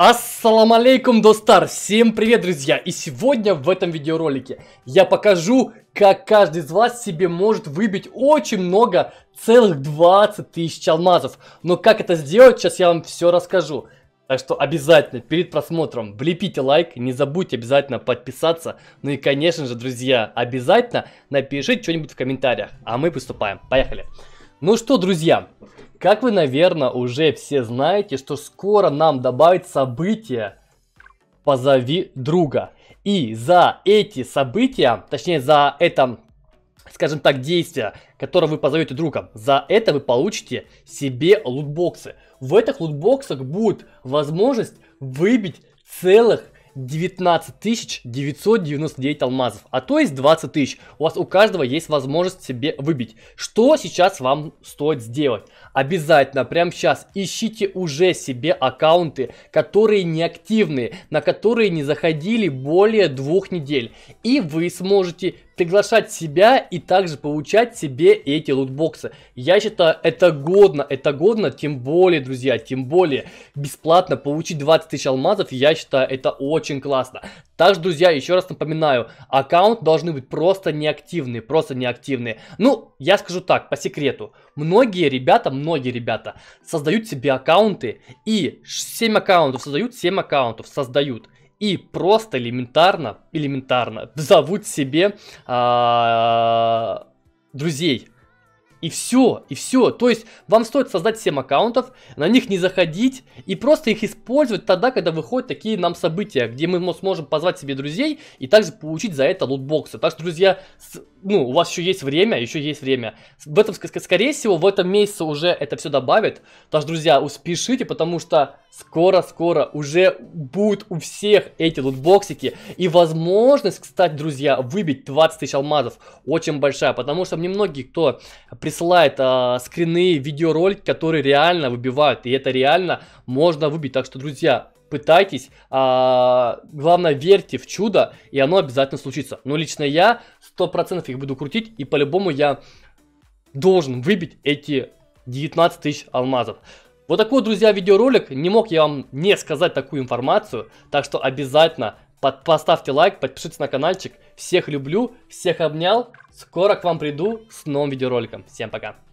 Ассалам алейкум, достар! Всем привет, друзья! И сегодня в этом видеоролике я покажу, как каждый из вас себе может выбить очень много, целых 20 тысяч алмазов. Но как это сделать, сейчас я вам все расскажу. Так что обязательно перед просмотром влепите лайк, не забудьте обязательно подписаться. Ну и конечно же, друзья, обязательно напишите что-нибудь в комментариях. А мы приступаем. Поехали! Поехали! Ну что, друзья, как вы, наверное, уже все знаете, что скоро нам добавят события «Позови друга». И за эти события, точнее за это, скажем так, действие, которое вы позовете друга, за это вы получите себе лутбоксы. В этих лутбоксах будет возможность выбить целых 19 999 алмазов, а то есть 20 тысяч. У вас у каждого есть возможность себе выбить. Что сейчас вам стоит сделать? Обязательно, прямо сейчас, ищите уже себе аккаунты, которые неактивные, на которые не заходили более двух недель. И вы сможете приглашать себя и также получать себе эти лутбоксы. Я считаю, это годно, это годно, тем более, друзья, тем более, бесплатно получить 20 тысяч алмазов, я считаю, это очень классно. Также, друзья, еще раз напоминаю, аккаунт должны быть просто неактивные, просто неактивные. Ну, я скажу так, по секрету, многие ребята, многие ребята создают себе аккаунты и 7 аккаунтов создают, 7 аккаунтов создают и просто элементарно, элементарно зовут себе а, друзей. И все, и все. То есть вам стоит создать 7 аккаунтов, на них не заходить и просто их использовать тогда, когда выходят такие нам события, где мы сможем позвать себе друзей и также получить за это лутбоксы. Так что, друзья, ну, у вас еще есть время, еще есть время. В этом, скорее всего, в этом месяце уже это все добавит. Так что, друзья, успешите, потому что скоро-скоро уже будут у всех эти лутбоксики. И возможность, кстати, друзья, выбить 20 тысяч алмазов очень большая. Потому что мне многие, кто присылает э, скрины, видеоролики, которые реально выбивают. И это реально можно выбить. Так что, друзья, пытайтесь, а, главное верьте в чудо, и оно обязательно случится. Но лично я 100% их буду крутить, и по-любому я должен выбить эти 19 тысяч алмазов. Вот такой, друзья, видеоролик. Не мог я вам не сказать такую информацию. Так что обязательно под, поставьте лайк, подпишитесь на каналчик. Всех люблю, всех обнял. Скоро к вам приду с новым видеороликом. Всем пока.